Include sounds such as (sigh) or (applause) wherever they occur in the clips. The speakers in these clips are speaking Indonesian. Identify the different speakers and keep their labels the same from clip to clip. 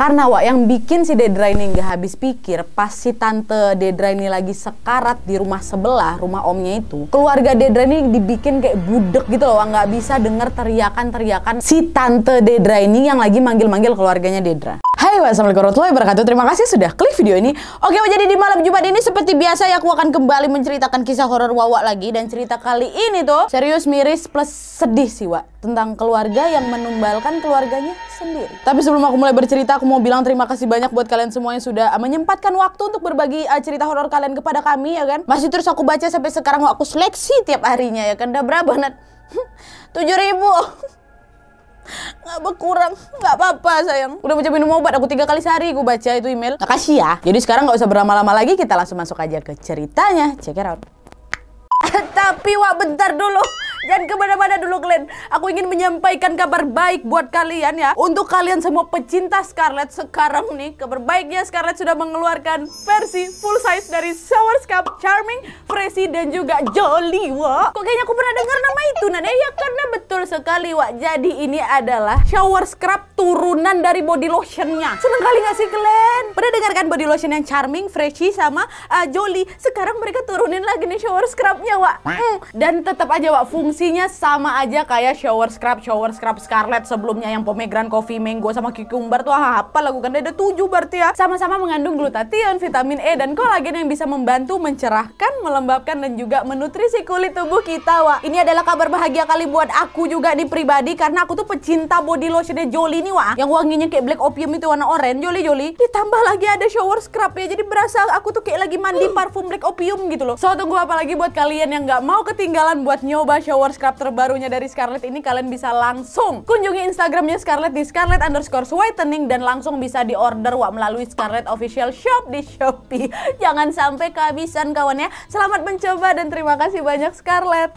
Speaker 1: Karena Wak yang bikin si Dedra ini gak habis pikir pas si tante Dedra ini lagi sekarat di rumah sebelah, rumah omnya itu. Keluarga Dedra ini dibikin kayak budek gitu loh, nggak bisa denger teriakan-teriakan si tante Dedra ini yang lagi manggil-manggil keluarganya Dedra. Hai wassalamualaikum warahmatullahi wabarakatuh Terima kasih sudah klik video ini Oke jadi di malam Jumat ini seperti biasa ya Aku akan kembali menceritakan kisah horor Wawa lagi Dan cerita kali ini tuh Serius miris plus sedih sih Wak Tentang keluarga yang menumbalkan keluarganya sendiri Tapi sebelum aku mulai bercerita Aku mau bilang terima kasih banyak buat kalian semua yang sudah ah, menyempatkan waktu untuk berbagi uh, cerita horor kalian kepada kami ya kan. Masih terus aku baca sampai sekarang aku seleksi tiap harinya ya kan. Udah berapa Nat? (laughs) ribu (laughs) nggak berkurang nggak apa-apa sayang udah baca minum obat aku tiga kali sehari gue baca itu email makasih ya jadi sekarang nggak usah berlama-lama lagi kita langsung masuk aja ke ceritanya check it out (laughs) tapi wak bentar dulu Jangan kemana-mana dulu kalian. Aku ingin menyampaikan kabar baik buat kalian ya. Untuk kalian semua pecinta Scarlett sekarang nih, kabar baiknya Scarlett sudah mengeluarkan versi full size dari Sour Cup Charming, Freshy dan juga Jolly Wah. Kok kayaknya aku pernah dengar nama itu Nana ya? ya karena betul sekali Wak. Jadi ini adalah shower scrub turunan dari body lotionnya. Seneng kali gak sih kalian? Pernah dengarkan body lotion yang Charming, Freshy sama uh, Jolly? Sekarang mereka turunin lagi nih shower scrubnya Wak. Hmm. Dan tetap aja Wak fungsi fungsinya sama aja kayak shower scrub, shower scrub scarlet sebelumnya yang pomegranate, coffee, mango sama cucumber tuh ah, apa lagu kan ada tujuh berarti ya. Sama-sama mengandung glutathione, vitamin E dan kolagen yang bisa membantu mencerahkan, melembabkan dan juga menutrisi kulit tubuh kita, Wah. Ini adalah kabar bahagia kali buat aku juga di pribadi karena aku tuh pecinta body lotionnya jolly nih, Wah. Yang wanginya kayak black opium itu warna oranye, jolly jolly Ditambah lagi ada shower scrub ya. Jadi berasa aku tuh kayak lagi mandi parfum black opium gitu loh. So tunggu apa lagi buat kalian yang nggak mau ketinggalan buat nyoba shower Power Scrub terbarunya dari Scarlett ini kalian bisa langsung kunjungi Instagramnya Scarlett di Scarlett underscore whitening dan langsung bisa diorder wa melalui Scarlett Official Shop di Shopee. (laughs) Jangan sampai kehabisan kawannya. Selamat mencoba dan terima kasih banyak Scarlett.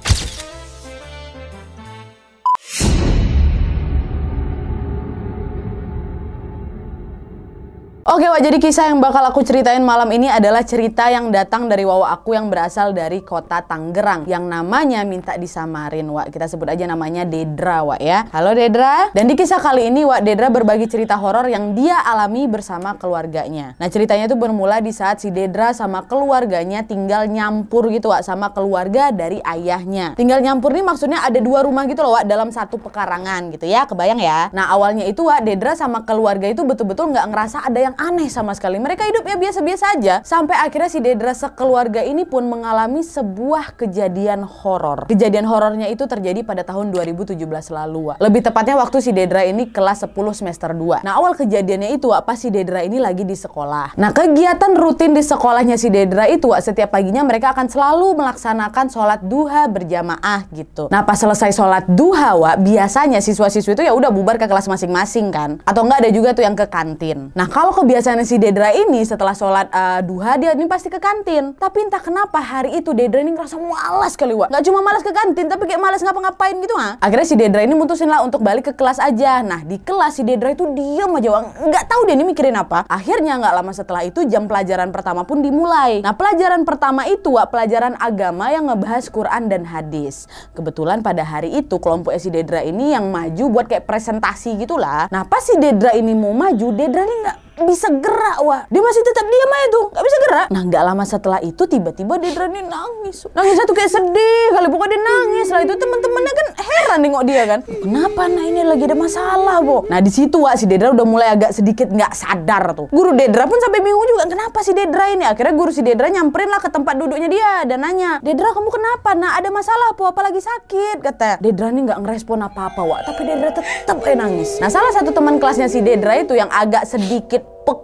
Speaker 1: Oke Wak, jadi kisah yang bakal aku ceritain malam ini adalah cerita yang datang dari wawa aku yang berasal dari kota Tangerang yang namanya minta disamarin Wak. Kita sebut aja namanya Dedra Wak ya. Halo Dedra. Dan di kisah kali ini Wak Dedra berbagi cerita horor yang dia alami bersama keluarganya. Nah ceritanya itu bermula di saat si Dedra sama keluarganya tinggal nyampur gitu Wak sama keluarga dari ayahnya. Tinggal nyampur nih maksudnya ada dua rumah gitu loh Wak dalam satu pekarangan gitu ya, kebayang ya. Nah awalnya itu Wak Dedra sama keluarga itu betul-betul nggak ngerasa ada yang aneh sama sekali. Mereka hidup ya biasa-biasa aja sampai akhirnya si Dedra sekeluarga ini pun mengalami sebuah kejadian horor. Kejadian horornya itu terjadi pada tahun 2017 lalu. Lebih tepatnya waktu si Dedra ini kelas 10 semester 2. Nah, awal kejadiannya itu apa si Dedra ini lagi di sekolah. Nah, kegiatan rutin di sekolahnya si Dedra itu setiap paginya mereka akan selalu melaksanakan sholat duha berjamaah gitu. Nah, pas selesai sholat duha Wak, biasanya siswa-siswi itu ya udah bubar ke kelas masing-masing kan. Atau enggak ada juga tuh yang ke kantin. Nah, kalau ke biasanya si Dedra ini setelah sholat uh, duha dia ini pasti ke kantin. Tapi entah kenapa hari itu Dedra ini ngerasa malas kali wa. Gak cuma malas ke kantin tapi kayak malas ngapa-ngapain gitu ah Akhirnya si Dedra ini mutusin lah untuk balik ke kelas aja. Nah di kelas si Dedra itu diem aja wang. Gak tahu dia ini mikirin apa. Akhirnya gak lama setelah itu jam pelajaran pertama pun dimulai. Nah pelajaran pertama itu wa pelajaran agama yang ngebahas Quran dan hadis. Kebetulan pada hari itu kelompok si Dedra ini yang maju buat kayak presentasi gitulah. Nah pas si Dedra ini mau maju Dedra ini nggak bisa gerak wah dia masih tetap diam aja tuh nggak bisa gerak nah nggak lama setelah itu tiba-tiba Dedra ini nangis nangisnya tuh kayak sedih kalau pokoknya dia nangis lah itu teman-temannya kan heran nengok dia kan kenapa nah ini lagi ada masalah bu nah di situ wah si Dedra udah mulai agak sedikit nggak sadar tuh guru Dedra pun sampai bingung juga kenapa si Dedra ini akhirnya guru si Dedra nyamperin lah ke tempat duduknya dia dan nanya Dedra kamu kenapa nah ada masalah apa apa lagi sakit kata Dedra ini nggak ngerespon apa-apa wah tapi Dedra tetap enangis nangis nah salah satu teman kelasnya si Dedra itu yang agak sedikit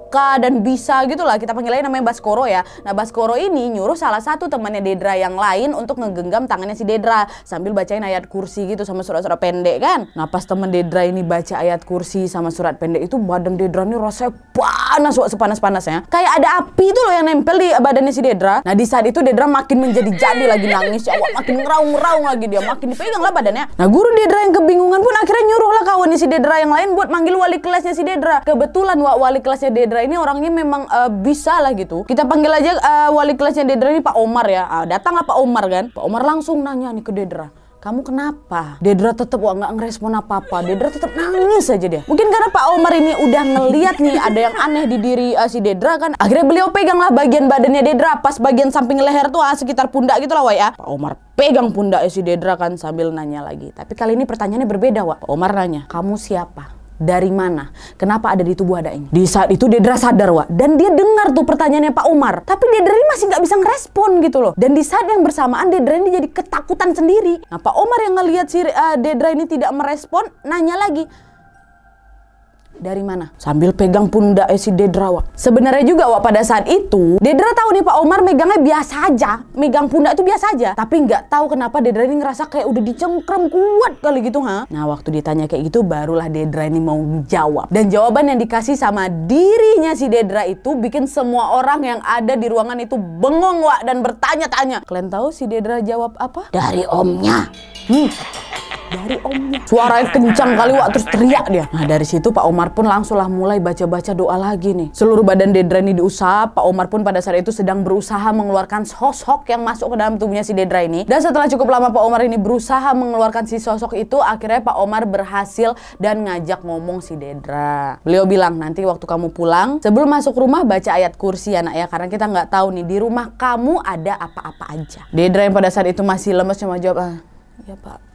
Speaker 1: peka dan bisa gitu lah kita panggilnya namanya Baskoro ya nah Baskoro ini nyuruh salah satu temannya Dedra yang lain untuk ngegenggam tangannya si Dedra sambil bacain ayat kursi gitu sama surat-surat pendek kan nah pas temen Dedra ini baca ayat kursi sama surat pendek itu badan Dedra ini rasanya panas sepanas-panasnya kayak ada api itu loh yang nempel di badannya si Dedra nah di saat itu Dedra makin menjadi-jadi lagi nangis ya makin ngeraung-ngeraung lagi dia makin dipegang lah badannya nah guru Dedra yang kebingungan pun akhirnya nyuruh lah kawannya si Dedra yang lain buat manggil wali kelasnya si Dedra kebetulan wali kelasnya Dedra Dedra ini orangnya memang uh, bisa lah gitu. Kita panggil aja uh, wali kelasnya Dedra ini Pak Omar ya. Uh, datanglah Pak Omar kan. Pak Omar langsung nanya nih ke Dedra kamu kenapa? Dedra tetap nggak ngerespon apa-apa. Dedra tetap nangis aja dia. Mungkin karena Pak Omar ini udah ngeliat nih ada yang aneh di diri uh, si Dedra kan. Akhirnya beliau pegang lah bagian badannya Dedra pas bagian samping leher tuh uh, sekitar pundak gitu lah wah ya. Pak Omar pegang pundak si Dedra kan sambil nanya lagi. Tapi kali ini pertanyaannya berbeda wah. Pak Omar nanya, kamu siapa? dari mana? Kenapa ada di tubuh ada ini? Di saat itu Dedra sadar, Wak. Dan dia dengar tuh pertanyaannya Pak Umar. Tapi dia dari masih nggak bisa ngerespon gitu loh. Dan di saat yang bersamaan Dedra ini jadi ketakutan sendiri. Nah Pak Umar yang ngelihat si uh, Dedra ini tidak merespon, nanya lagi, dari mana? Sambil pegang pundak eh, si Dedra, Wak. Sebenarnya juga, Wak, pada saat itu, Dedra tahu nih Pak Omar megangnya biasa aja. Megang pundak itu biasa aja. Tapi nggak tahu kenapa Dedra ini ngerasa kayak udah dicengkram kuat kali gitu, ha? Nah, waktu ditanya kayak gitu, barulah Dedra ini mau jawab. Dan jawaban yang dikasih sama dirinya si Dedra itu bikin semua orang yang ada di ruangan itu bengong, Wak, dan bertanya-tanya. Kalian tahu si Dedra jawab apa? Dari omnya. Hmm dari omnya. Suaranya kencang kali Wak terus teriak dia. Nah dari situ Pak Omar pun langsunglah mulai baca-baca doa lagi nih. Seluruh badan Dedra ini diusap. Pak Omar pun pada saat itu sedang berusaha mengeluarkan sosok yang masuk ke dalam tubuhnya si Dedra ini. Dan setelah cukup lama Pak Omar ini berusaha mengeluarkan si sosok itu, akhirnya Pak Omar berhasil dan ngajak ngomong si Dedra. Beliau bilang nanti waktu kamu pulang, sebelum masuk rumah baca ayat kursi ya ya, karena kita nggak tahu nih di rumah kamu ada apa-apa aja. Dedra yang pada saat itu masih lemes cuma jawab, ah, ya pak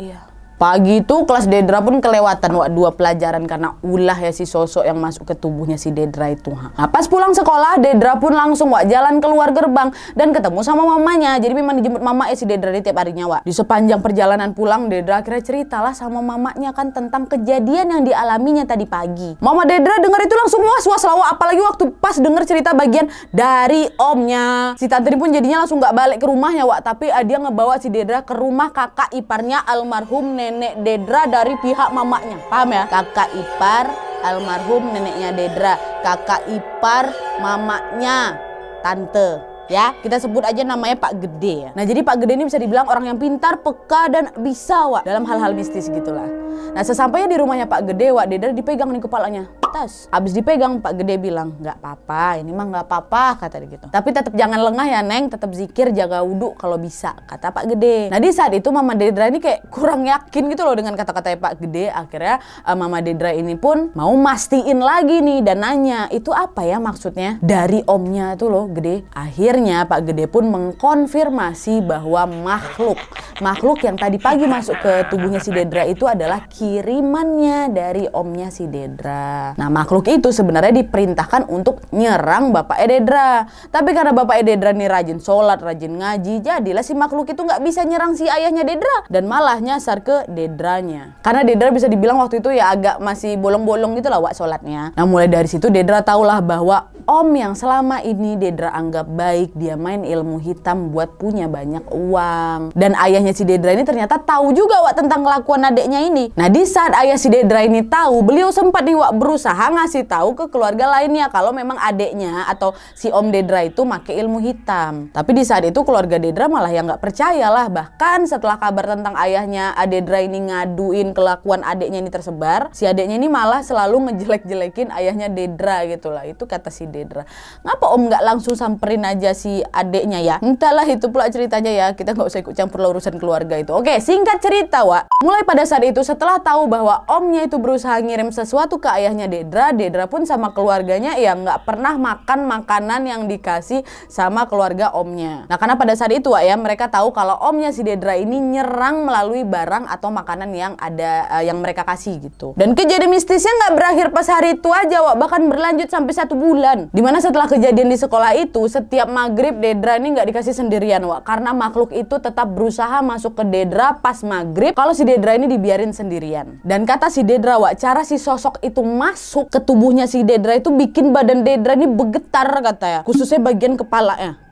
Speaker 1: Yeah. Pagi itu kelas Dedra pun kelewatan wak dua pelajaran karena ulah ya si sosok yang masuk ke tubuhnya si Dedra itu. Nah, pas pulang sekolah Dedra pun langsung wak jalan keluar gerbang dan ketemu sama mamanya. Jadi memang dijemput mama ya si Dedra di tiap harinya wak. Di sepanjang perjalanan pulang Dedra akhirnya ceritalah sama mamanya kan tentang kejadian yang dialaminya tadi pagi. Mama Dedra dengar itu langsung was-was lah wak. Apalagi waktu pas denger cerita bagian dari omnya. Si Tante pun jadinya langsung gak balik ke rumahnya wak. Tapi ah, dia ngebawa si Dedra ke rumah kakak iparnya almarhum Nenek nenek Dedra dari pihak mamanya. Paham ya? Kakak ipar almarhum neneknya Dedra, kakak ipar mamanya tante ya kita sebut aja namanya Pak Gede ya. Nah jadi Pak Gede ini bisa dibilang orang yang pintar, peka dan bisa wak dalam hal-hal mistis gitulah. Nah sesampainya di rumahnya Pak Gede wak Dedra dipegang nih kepalanya tas. Abis dipegang Pak Gede bilang, nggak apa-apa, ini mah nggak apa-apa, kata dia gitu. Tapi tetap jangan lengah ya Neng, tetap zikir, jaga wudhu kalau bisa, kata Pak Gede. Nah di saat itu Mama Dedra ini kayak kurang yakin gitu loh dengan kata-kata Pak Gede. Akhirnya uh, Mama Dedra ini pun mau mastiin lagi nih dan nanya, itu apa ya maksudnya? Dari omnya itu loh Gede. Akhirnya Pak Gede pun mengkonfirmasi bahwa makhluk, makhluk yang tadi pagi masuk ke tubuhnya si Dedra itu adalah kirimannya dari omnya si Dedra. Nah, makhluk itu sebenarnya diperintahkan untuk nyerang Bapak Ededra. Tapi karena Bapak Ededra nih rajin sholat, rajin ngaji, jadilah si makhluk itu nggak bisa nyerang si ayahnya Dedra. Dan malah nyasar ke Dedranya. Karena Dedra bisa dibilang waktu itu ya agak masih bolong-bolong gitu lah wak sholatnya. Nah, mulai dari situ Dedra tahulah bahwa om yang selama ini Dedra anggap baik, dia main ilmu hitam buat punya banyak uang. Dan ayahnya si Dedra ini ternyata tahu juga Wak tentang kelakuan adeknya ini. Nah di saat ayah si Dedra ini tahu, beliau sempat nih Wak berusaha ngasih tahu ke keluarga lainnya kalau memang adeknya atau si om Dedra itu make ilmu hitam. Tapi di saat itu keluarga Dedra malah yang nggak percaya lah. Bahkan setelah kabar tentang ayahnya Adedra ini ngaduin kelakuan adeknya ini tersebar, si adeknya ini malah selalu ngejelek-jelekin ayahnya Dedra gitu lah. Itu kata si Dedra ngapa om nggak langsung samperin aja si adeknya ya entahlah itu pula ceritanya ya kita nggak usah ikut campur lah urusan keluarga itu oke singkat cerita Wak mulai pada saat itu setelah tahu bahwa omnya itu berusaha ngirim sesuatu ke ayahnya Dedra Dedra pun sama keluarganya ya nggak pernah makan makanan yang dikasih sama keluarga omnya nah karena pada saat itu Wak ya mereka tahu kalau omnya si Dedra ini nyerang melalui barang atau makanan yang ada uh, yang mereka kasih gitu dan kejadian mistisnya nggak berakhir pas hari itu aja Wak bahkan berlanjut sampai satu bulan sendirian. Dimana setelah kejadian di sekolah itu, setiap maghrib Dedra ini nggak dikasih sendirian, Wak. Karena makhluk itu tetap berusaha masuk ke Dedra pas maghrib kalau si Dedra ini dibiarin sendirian. Dan kata si Dedra, Wak, cara si sosok itu masuk ke tubuhnya si Dedra itu bikin badan Dedra ini begetar kata ya Khususnya bagian kepalanya.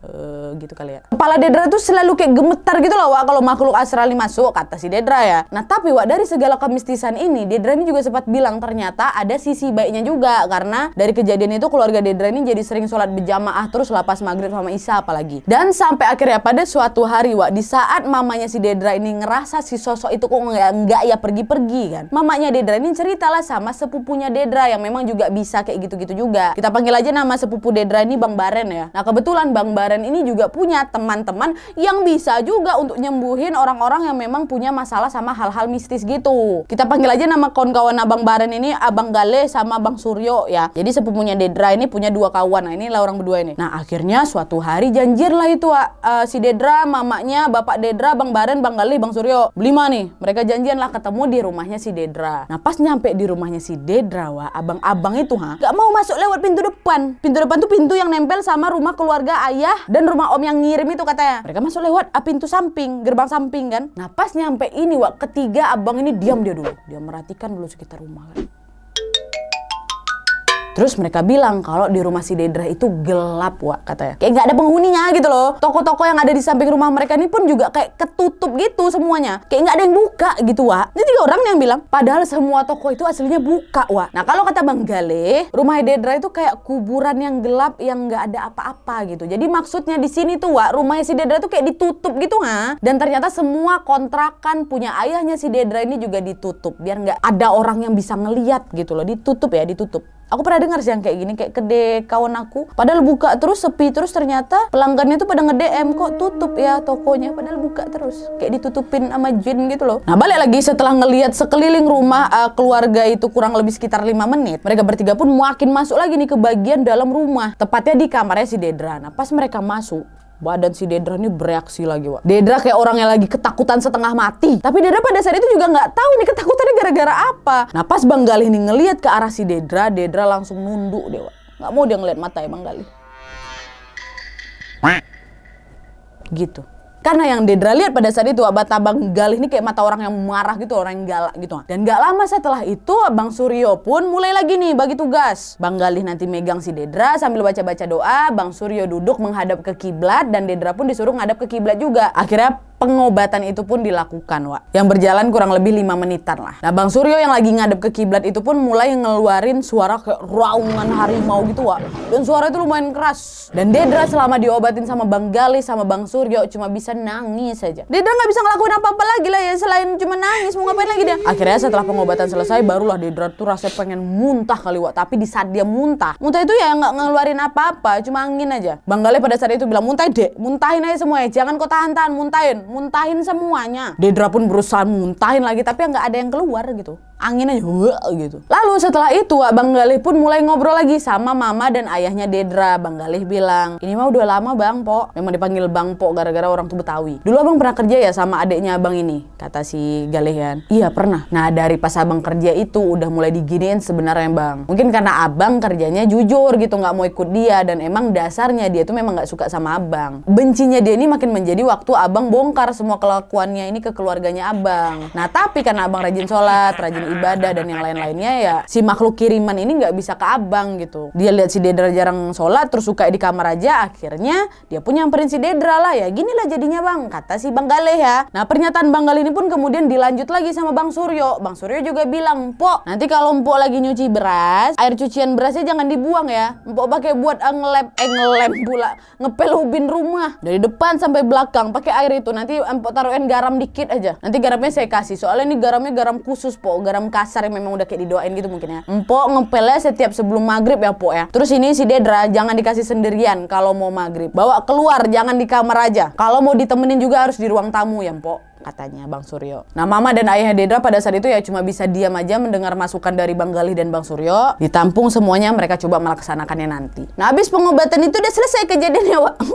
Speaker 1: Uh, gitu kali ya. Kepala Dedra tuh selalu kayak gemetar gitu loh Wak kalau makhluk asrali masuk kata si Dedra ya. Nah tapi Wak dari segala kemistisan ini Dedra ini juga sempat bilang ternyata ada sisi baiknya juga karena dari kejadian itu keluarga Dedra ini jadi sering sholat berjamaah terus lapas maghrib sama Isa apalagi. Dan sampai akhirnya pada suatu hari Wak di saat mamanya si Dedra ini ngerasa si sosok itu kok nggak nggak ya pergi-pergi kan. Mamanya Dedra ini ceritalah sama sepupunya Dedra yang memang juga bisa kayak gitu-gitu juga. Kita panggil aja nama sepupu Dedra ini Bang Baren ya. Nah kebetulan Bang Baren Lebaran ini juga punya teman-teman yang bisa juga untuk nyembuhin orang-orang yang memang punya masalah sama hal-hal mistis gitu. Kita panggil aja nama kawan-kawan Abang Baran ini Abang Gale sama Abang Suryo ya. Jadi sepupunya Dedra ini punya dua kawan. Nah, ini lah orang berdua ini. Nah, akhirnya suatu hari janjirlah itu uh, si Dedra, mamanya, Bapak Dedra, Bang Baran, Bang Gale, Bang Suryo. lima nih. Mereka janjian lah ketemu di rumahnya si Dedra. Nah, pas nyampe di rumahnya si Dedra, wah, abang-abang itu ha, gak mau masuk lewat pintu depan. Pintu depan tuh pintu yang nempel sama rumah keluarga ayah dan rumah om yang ngirim itu katanya, mereka masuk lewat ah, pintu samping, gerbang samping kan. Nah pas nyampe ini wak, ketiga abang ini diam dia dulu. Dia merhatikan dulu sekitar rumah kan. Terus mereka bilang kalau di rumah si Dedra itu gelap, Wak, katanya. Kayak nggak ada penghuninya gitu loh. Toko-toko yang ada di samping rumah mereka ini pun juga kayak ketutup gitu semuanya. Kayak nggak ada yang buka gitu, Wak. Ini tiga orang yang bilang, padahal semua toko itu aslinya buka, Wak. Nah, kalau kata Bang Gale, rumah Dedra itu kayak kuburan yang gelap yang nggak ada apa-apa gitu. Jadi maksudnya di sini tuh, Wak, rumahnya si Dedra itu kayak ditutup gitu, ha. Dan ternyata semua kontrakan punya ayahnya si Dedra ini juga ditutup biar nggak ada orang yang bisa ngeliat gitu loh. Ditutup ya, ditutup. Aku pernah dengar sih yang kayak gini, kayak kedai kawan aku. Padahal buka terus sepi terus ternyata pelanggannya tuh pada nge-DM kok tutup ya tokonya padahal buka terus. Kayak ditutupin sama jin gitu loh. Nah, balik lagi setelah ngeliat sekeliling rumah uh, keluarga itu kurang lebih sekitar lima menit, mereka bertiga pun makin masuk lagi nih ke bagian dalam rumah. Tepatnya di kamarnya si Dedra. Nah, pas mereka masuk, badan si Dedra ini bereaksi lagi, Wak. Dedra kayak orang yang lagi ketakutan setengah mati. Tapi Dedra pada saat itu juga nggak tahu ini ketakutannya gara-gara apa. Nah, pas Bang Galih ini ngeliat ke arah si Dedra, Dedra langsung nunduk deh, Wak. Nggak mau dia ngeliat mata ya Bang Galih. Gitu. Karena yang Dedra lihat pada saat itu Abah Tabang Galih ini kayak mata orang yang marah gitu, orang yang galak gitu. Dan gak lama setelah itu Abang Suryo pun mulai lagi nih bagi tugas. Bang Galih nanti megang si Dedra sambil baca-baca doa, Bang Suryo duduk menghadap ke kiblat dan Dedra pun disuruh menghadap ke kiblat juga. Akhirnya pengobatan itu pun dilakukan, Wak. Yang berjalan kurang lebih lima menitan lah. Nah, Bang Suryo yang lagi ngadep ke kiblat itu pun mulai ngeluarin suara ke raungan harimau gitu, Wak. Dan suara itu lumayan keras. Dan Dedra selama diobatin sama Bang Gali sama Bang Suryo cuma bisa nangis saja. Dedra nggak bisa ngelakuin apa-apa lagi lah ya selain cuma nangis. Mau ngapain lagi dia? Akhirnya setelah pengobatan selesai barulah Dedra tuh rasanya pengen muntah kali, Wak. Tapi di saat dia muntah, muntah itu ya nggak ngeluarin apa-apa, cuma angin aja. Bang Gali pada saat itu bilang muntah deh, muntahin aja semuanya. Jangan kau tahan-tahan, muntahin muntahin semuanya Dedra pun berusaha muntahin lagi tapi nggak ada yang keluar gitu anginnya juga gitu. Lalu setelah itu Bang Galih pun mulai ngobrol lagi sama mama dan ayahnya Dedra. Bang Galih bilang, ini mah udah lama Bang Po. Memang dipanggil Bang Po gara-gara orang tuh Betawi. Dulu Abang pernah kerja ya sama adiknya Abang ini, kata si Galih kan. Iya pernah. Nah dari pas Abang kerja itu udah mulai diginiin sebenarnya Bang. Mungkin karena Abang kerjanya jujur gitu, nggak mau ikut dia. Dan emang dasarnya dia tuh memang nggak suka sama Abang. Bencinya dia ini makin menjadi waktu Abang bongkar semua kelakuannya ini ke keluarganya Abang. Nah tapi karena Abang rajin sholat, rajin ibadah dan yang lain-lainnya ya si makhluk kiriman ini nggak bisa ke abang gitu dia lihat si Dedra jarang sholat terus suka di kamar aja akhirnya dia pun nyamperin si Dedra lah ya gini lah jadinya bang kata si Bang galih ya nah pernyataan Bang galih ini pun kemudian dilanjut lagi sama Bang Suryo Bang Suryo juga bilang po nanti kalau empok lagi nyuci beras air cucian berasnya jangan dibuang ya empok pakai buat ngelap eh ngelap pula ngepel ubin rumah dari depan sampai belakang pakai air itu nanti empok eh, taruhin garam dikit aja nanti garamnya saya kasih soalnya ini garamnya garam khusus po garam kasar yang memang udah kayak didoain gitu mungkin ya. Empok ngepelnya setiap sebelum maghrib ya Pok ya. Terus ini si Dedra jangan dikasih sendirian kalau mau maghrib. Bawa keluar jangan di kamar aja. Kalau mau ditemenin juga harus di ruang tamu ya Empok katanya Bang Suryo. Nah, Mama dan Ayah Dedra pada saat itu ya cuma bisa diam aja mendengar masukan dari Bang Galih dan Bang Suryo. Ditampung semuanya mereka coba melaksanakannya nanti. Nah, habis pengobatan itu udah selesai kejadiannya, (laughs)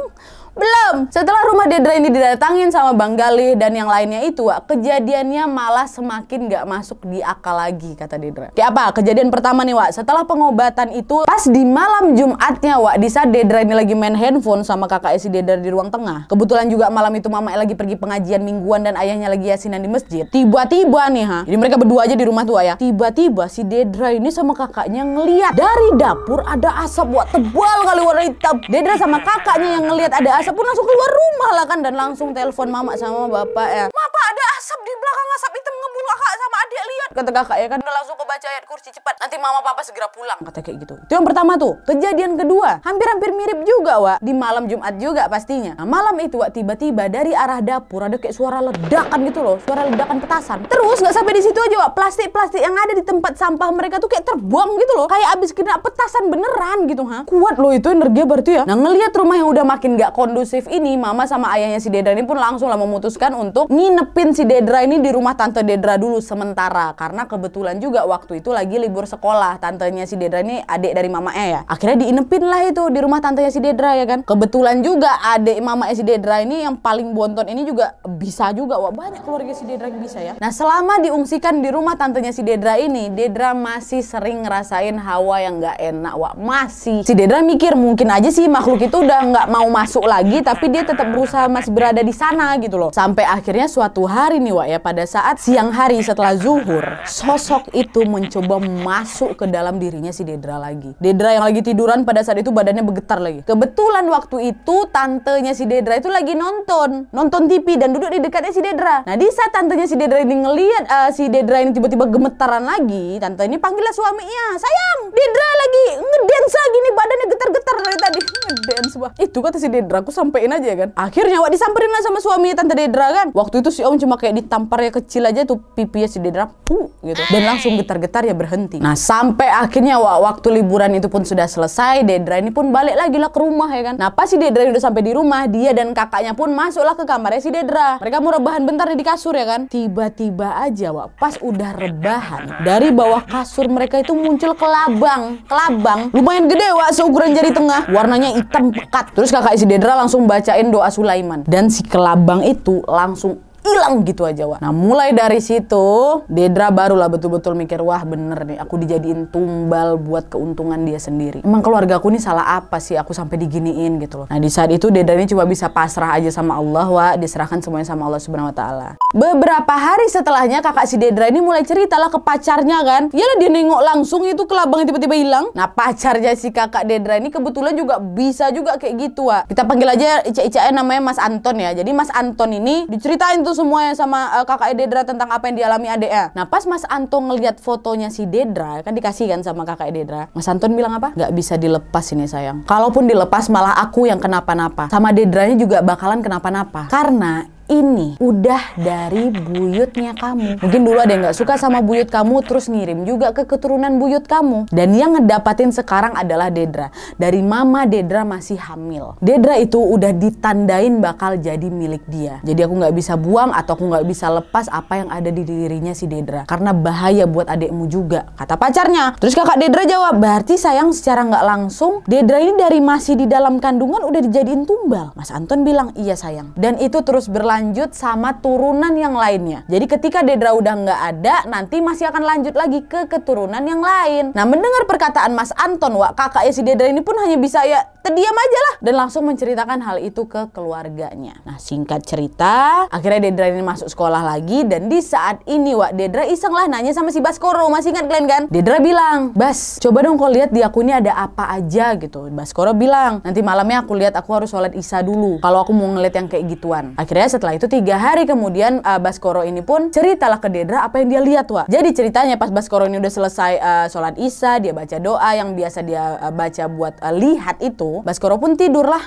Speaker 1: Belum. Setelah rumah Dedra ini didatangin sama Bang Galih dan yang lainnya itu, kejadiannya malah semakin gak masuk di akal lagi, kata Dedra. Kayak apa? Kejadian pertama nih, Wak. Setelah pengobatan itu, pas di malam Jumatnya, Wak, di saat Dedra ini lagi main handphone sama kakak si Dedra di ruang tengah. Kebetulan juga malam itu mama lagi pergi pengajian mingguan dan ayahnya lagi yasinan di masjid. Tiba-tiba nih, ha. Jadi mereka berdua aja di rumah tua ya. Tiba-tiba si Dedra ini sama kakaknya ngeliat dari dapur ada asap, Wak. Tebal kali warna hitam. Dedra sama kakaknya yang ngeliat ada asap asap pun langsung keluar rumah lah kan dan langsung telepon mama sama bapak ya. Mama ada asap di belakang asap hitam ngebunuh kakak sama adik lihat. Kata kakak ya kan udah langsung kebaca ayat kursi cepat. Nanti mama papa segera pulang. Kata kayak gitu. Itu yang pertama tuh. Kejadian kedua, hampir-hampir mirip juga, wa Di malam Jumat juga pastinya. Nah, malam itu wa tiba-tiba dari arah dapur ada kayak suara ledakan gitu loh, suara ledakan petasan. Terus nggak sampai di situ aja, wa Plastik-plastik yang ada di tempat sampah mereka tuh kayak terbuang gitu loh. Kayak abis kena petasan beneran gitu, ha. Kuat loh itu energi berarti ya. Nah, ngelihat rumah yang udah makin nggak kon kondusif ini mama sama ayahnya si Dedra ini pun langsung lah memutuskan untuk nginepin si Dedra ini di rumah tante Dedra dulu sementara karena kebetulan juga waktu itu lagi libur sekolah tantenya si Dedra ini adik dari mamanya eh ya akhirnya diinepin lah itu di rumah tantenya si Dedra ya kan kebetulan juga adik mama si Dedra ini yang paling bonton ini juga bisa juga wah banyak keluarga si Dedra yang bisa ya nah selama diungsikan di rumah tantenya si Dedra ini Dedra masih sering ngerasain hawa yang gak enak wah masih si Dedra mikir mungkin aja sih makhluk itu udah nggak mau masuk lagi lagi tapi dia tetap berusaha masih berada di sana gitu loh sampai akhirnya suatu hari nih Wak ya pada saat siang hari setelah zuhur sosok itu mencoba masuk ke dalam dirinya si Dedra lagi Dedra yang lagi tiduran pada saat itu badannya bergetar lagi kebetulan waktu itu tantenya si Dedra itu lagi nonton nonton TV dan duduk di dekatnya si Dedra nah di saat tantenya si Dedra ini ngeliat uh, si Dedra ini tiba-tiba gemetaran lagi tante ini panggillah suaminya sayang Dedra lagi ngedance lagi nih badannya getar-getar dari tadi ngedance wah itu kata si Dedra aku sampein aja kan. Akhirnya wak disamperin lah sama suami Tante Dedra kan. Waktu itu si Om cuma kayak ditampar ya kecil aja tuh pipinya si Dedra puh gitu. Dan langsung getar-getar ya berhenti. Nah sampai akhirnya wak waktu liburan itu pun sudah selesai. Dedra ini pun balik lagi lah ke rumah ya kan. Nah pas si Dedra udah sampai di rumah dia dan kakaknya pun masuklah ke kamarnya si Dedra. Mereka mau rebahan bentar di kasur ya kan. Tiba-tiba aja wak pas udah rebahan dari bawah kasur mereka itu muncul kelabang. Kelabang lumayan gede wak seukuran jari tengah. Warnanya hitam pekat. Terus kakak si Dedra langsung bacain doa Sulaiman dan si kelabang itu langsung hilang gitu aja Wak. Nah mulai dari situ Dedra barulah betul-betul mikir wah bener nih aku dijadiin tumbal buat keuntungan dia sendiri. Emang keluarga aku ini salah apa sih aku sampai diginiin gitu loh. Nah di saat itu Dedra ini cuma bisa pasrah aja sama Allah Wak diserahkan semuanya sama Allah Subhanahu Wa Taala. Beberapa hari setelahnya kakak si Dedra ini mulai cerita lah ke pacarnya kan. Yalah dia nengok langsung itu kelabang tiba-tiba hilang. Nah pacarnya si kakak Dedra ini kebetulan juga bisa juga kayak gitu Wak. Kita panggil aja ica ica namanya Mas Anton ya. Jadi Mas Anton ini diceritain tuh semua yang sama uh, kakak Dedra tentang apa yang dialami ADA. Ya? Nah pas Mas Anto ngeliat fotonya si Dedra kan dikasih kan sama kakak Dedra. Mas Anton bilang apa? Gak bisa dilepas ini sayang. Kalaupun dilepas malah aku yang kenapa-napa. Sama Dedranya juga bakalan kenapa-napa. Karena ini udah dari buyutnya kamu. Mungkin dulu ada yang gak suka sama buyut kamu, terus ngirim juga ke keturunan buyut kamu. Dan yang ngedapatin sekarang adalah Dedra. Dari mama Dedra masih hamil. Dedra itu udah ditandain bakal jadi milik dia. Jadi aku gak bisa buang atau aku gak bisa lepas apa yang ada di dirinya si Dedra. Karena bahaya buat adekmu juga, kata pacarnya. Terus kakak Dedra jawab, berarti sayang secara gak langsung, Dedra ini dari masih di dalam kandungan udah dijadiin tumbal. Mas Anton bilang, iya sayang. Dan itu terus berlanjut lanjut sama turunan yang lainnya. Jadi ketika Dedra udah nggak ada, nanti masih akan lanjut lagi ke keturunan yang lain. Nah mendengar perkataan Mas Anton, wak kakaknya si Dedra ini pun hanya bisa ya terdiam aja lah dan langsung menceritakan hal itu ke keluarganya. Nah singkat cerita, akhirnya Dedra ini masuk sekolah lagi dan di saat ini Wak Dedra iseng lah nanya sama si Baskoro masih ingat kalian kan? Dedra bilang, Bas coba dong kau lihat di aku ini ada apa aja gitu. Baskoro bilang nanti malamnya aku lihat aku harus sholat isya dulu kalau aku mau ngeliat yang kayak gituan. Akhirnya setelah setelah itu tiga hari kemudian uh, Baskoro ini pun ceritalah ke Dedra apa yang dia lihat wah jadi ceritanya pas Baskoro ini udah selesai uh, sholat isya dia baca doa yang biasa dia uh, baca buat uh, lihat itu Baskoro pun tidurlah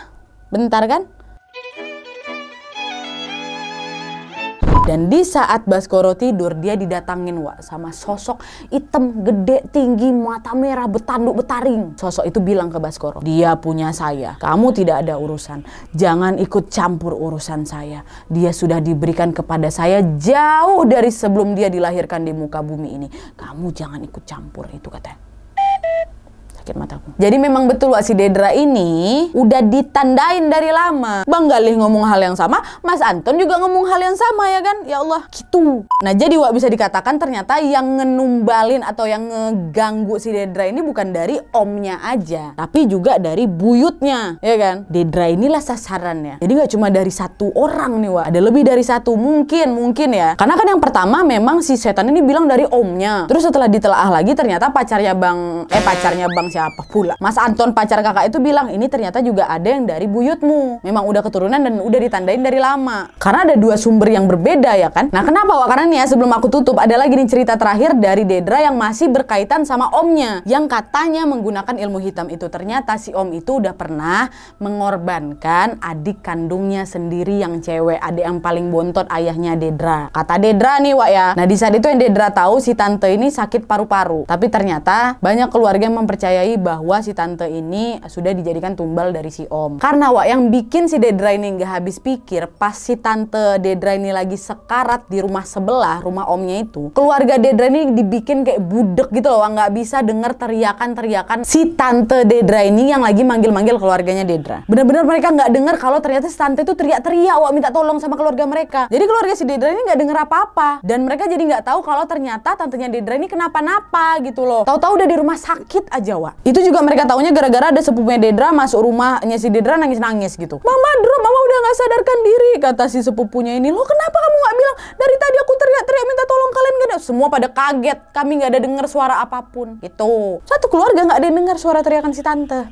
Speaker 1: bentar kan Dan di saat Baskoro tidur, dia didatangin Wak sama sosok hitam, gede, tinggi, mata merah, bertanduk, bertaring. Sosok itu bilang ke Baskoro, dia punya saya. Kamu tidak ada urusan. Jangan ikut campur urusan saya. Dia sudah diberikan kepada saya jauh dari sebelum dia dilahirkan di muka bumi ini. Kamu jangan ikut campur itu katanya sakit mataku. Jadi memang betul Wak si Dedra ini udah ditandain dari lama. Bang Galih ngomong hal yang sama, Mas Anton juga ngomong hal yang sama ya kan? Ya Allah, gitu. Nah jadi Wak bisa dikatakan ternyata yang ngenumbalin atau yang ngeganggu si Dedra ini bukan dari omnya aja, tapi juga dari buyutnya, ya kan? Dedra inilah sasarannya. Jadi nggak cuma dari satu orang nih Wak, ada lebih dari satu mungkin, mungkin ya. Karena kan yang pertama memang si setan ini bilang dari omnya. Terus setelah ditelaah lagi ternyata pacarnya Bang eh pacarnya Bang si siapa pula. Mas Anton pacar kakak itu bilang ini ternyata juga ada yang dari buyutmu. Memang udah keturunan dan udah ditandain dari lama. Karena ada dua sumber yang berbeda ya kan. Nah kenapa Wak? Karena nih ya sebelum aku tutup ada lagi nih cerita terakhir dari Dedra yang masih berkaitan sama omnya. Yang katanya menggunakan ilmu hitam itu. Ternyata si om itu udah pernah mengorbankan adik kandungnya sendiri yang cewek. Adik yang paling bontot ayahnya Dedra. Kata Dedra nih Wak ya. Nah di saat itu yang Dedra tahu si tante ini sakit paru-paru. Tapi ternyata banyak keluarga yang mempercayai mempercayai bahwa si tante ini sudah dijadikan tumbal dari si om. Karena Wak yang bikin si Dedra ini nggak habis pikir pas si tante Dedra ini lagi sekarat di rumah sebelah, rumah omnya itu, keluarga Dedra ini dibikin kayak budek gitu loh, nggak bisa denger teriakan-teriakan si tante Dedra ini yang lagi manggil-manggil keluarganya Dedra. Bener-bener mereka nggak denger kalau ternyata si tante itu teriak-teriak Wak minta tolong sama keluarga mereka. Jadi keluarga si Dedra ini nggak denger apa-apa dan mereka jadi nggak tahu kalau ternyata tantenya Dedra ini kenapa-napa gitu loh. Tahu-tahu udah di rumah sakit aja Wak tua. Itu juga mereka taunya gara-gara ada sepupunya Dedra masuk rumahnya si Dedra nangis-nangis gitu. Mama Dro, mama udah nggak sadarkan diri kata si sepupunya ini. Lo kenapa kamu nggak bilang dari tadi aku teriak-teriak minta tolong kalian gak ada. Semua pada kaget. Kami nggak ada dengar suara apapun. Gitu. Satu keluarga nggak ada yang dengar suara teriakan si tante.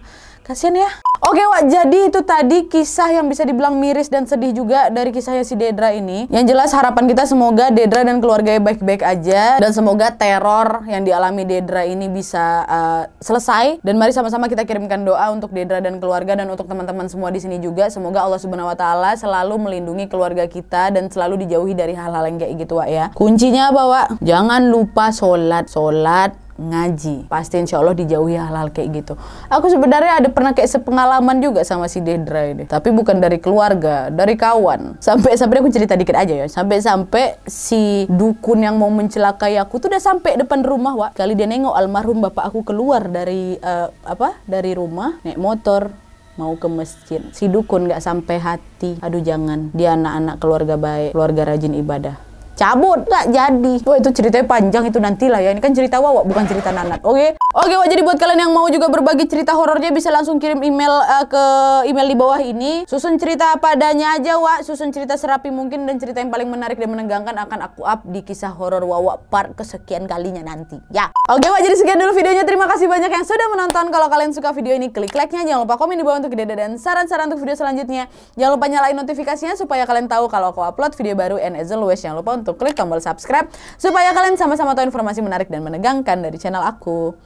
Speaker 1: Kasian ya. Oke Wak, jadi itu tadi kisah yang bisa dibilang miris dan sedih juga dari kisahnya si Dedra ini. Yang jelas harapan kita semoga Dedra dan keluarganya baik-baik aja. Dan semoga teror yang dialami Dedra ini bisa uh, selesai. Dan mari sama-sama kita kirimkan doa untuk Dedra dan keluarga dan untuk teman-teman semua di sini juga. Semoga Allah Subhanahu Wa Taala selalu melindungi keluarga kita dan selalu dijauhi dari hal-hal yang kayak gitu Wak ya. Kuncinya apa Wak? Jangan lupa sholat. Sholat ngaji pasti insya Allah dijauhi hal-hal kayak gitu aku sebenarnya ada pernah kayak sepengalaman juga sama si Dedra ini tapi bukan dari keluarga dari kawan sampai sampai aku cerita dikit aja ya sampai sampai si dukun yang mau mencelakai aku tuh udah sampai depan rumah wa kali dia nengok almarhum bapak aku keluar dari uh, apa dari rumah naik motor mau ke masjid. Si dukun nggak sampai hati. Aduh jangan, dia anak-anak keluarga baik, keluarga rajin ibadah cabut nggak jadi wah itu ceritanya panjang itu nantilah ya ini kan cerita wawak bukan cerita Nanat oke okay? oke okay, wah jadi buat kalian yang mau juga berbagi cerita horornya bisa langsung kirim email uh, ke email di bawah ini susun cerita apa adanya aja Wak susun cerita serapi mungkin dan cerita yang paling menarik dan menegangkan akan aku up di kisah horor wawak part kesekian kalinya nanti ya oke okay, Wak jadi sekian dulu videonya terima kasih banyak yang sudah menonton kalau kalian suka video ini klik like-nya jangan lupa komen di bawah untuk ide dan saran-saran untuk video selanjutnya jangan lupa nyalain notifikasinya supaya kalian tahu kalau aku upload video baru and as always jangan lupa untuk untuk klik tombol subscribe supaya kalian sama-sama tahu informasi menarik dan menegangkan dari channel aku.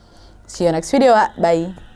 Speaker 1: See you next video, bye.